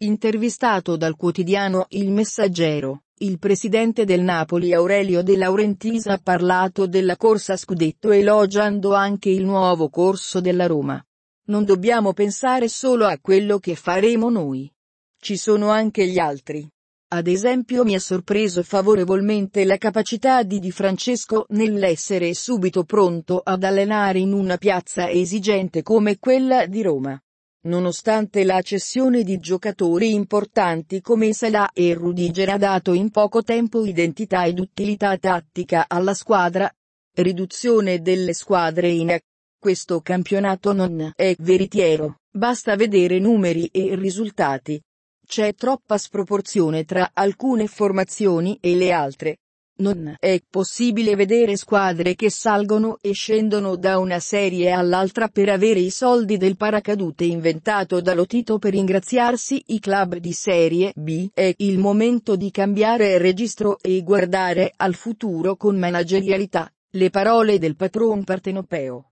Intervistato dal quotidiano Il Messaggero, il presidente del Napoli Aurelio De Laurentiis ha parlato della corsa scudetto elogiando anche il nuovo corso della Roma. Non dobbiamo pensare solo a quello che faremo noi. Ci sono anche gli altri. Ad esempio mi ha sorpreso favorevolmente la capacità di Di Francesco nell'essere subito pronto ad allenare in una piazza esigente come quella di Roma nonostante la cessione di giocatori importanti come Salah e Rudiger ha dato in poco tempo identità ed utilità tattica alla squadra. Riduzione delle squadre in A. Questo campionato non è veritiero, basta vedere numeri e risultati. C'è troppa sproporzione tra alcune formazioni e le altre. Non è possibile vedere squadre che salgono e scendono da una serie all'altra per avere i soldi del paracadute inventato da Lotito per ingraziarsi i club di serie B. È il momento di cambiare registro e guardare al futuro con managerialità, le parole del patron partenopeo.